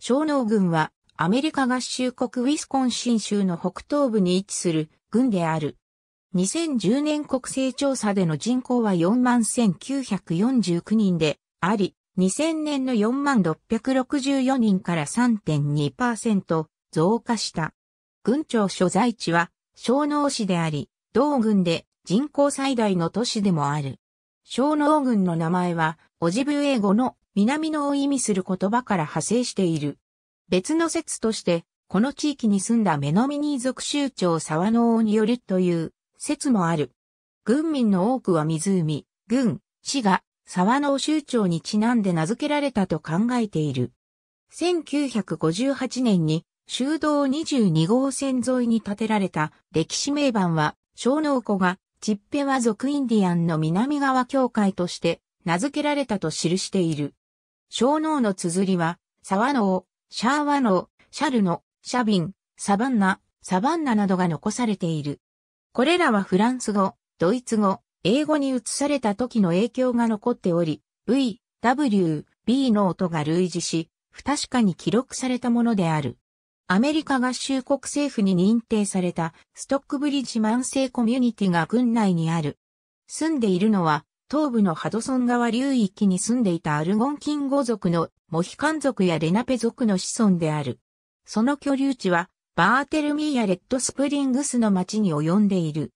小農軍はアメリカ合衆国ウィスコンシン州の北東部に位置する軍である。2010年国勢調査での人口は41,949人であり、2000年の4664人から3.2%増加した。軍庁所在地は小農市であり、同軍で人口最大の都市でもある。小脳群の名前は、オジブ英語の南のを意味する言葉から派生している。別の説として、この地域に住んだメノミニー族州長沢の王によるという説もある。軍民の多くは湖、軍、市が沢の州長にちなんで名付けられたと考えている。1958年に修道22号線沿いに建てられた歴史名板は小脳湖がチッペは族インディアンの南側教会として名付けられたと記している。小脳の綴りは、沢脳、シャーワ脳、シャルノ、シャビン、サバンナ、サバンナなどが残されている。これらはフランス語、ドイツ語、英語に移された時の影響が残っており、V、W、B の音が類似し、不確かに記録されたものである。アメリカ合衆国政府に認定されたストックブリッジ万世コミュニティが郡内にある。住んでいるのは東部のハドソン川流域に住んでいたアルゴンキンゴ族のモヒカン族やレナペ族の子孫である。その居留地はバーテルミーやレッドスプリングスの町に及んでいる。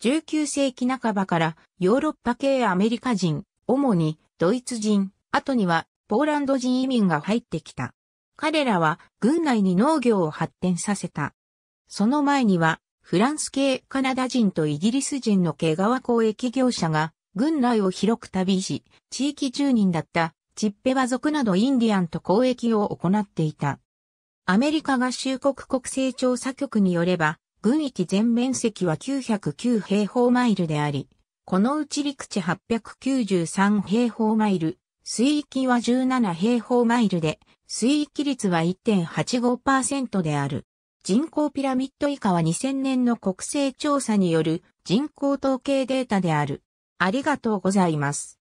19世紀半ばからヨーロッパ系アメリカ人、主にドイツ人、後にはポーランド人移民が入ってきた。彼らは軍内に農業を発展させた。その前には、フランス系カナダ人とイギリス人の毛皮交易業者が、軍内を広く旅し、地域住人だったチッペワ族などインディアンと交易を行っていた。アメリカ合衆国国勢調査局によれば、軍域全面積は909平方マイルであり、このうち陸地893平方マイル、水域は17平方マイルで、水域率は1.85%である。人口ピラミッド以下は2000年の国勢調査による人口統計データである。ありがとうございます。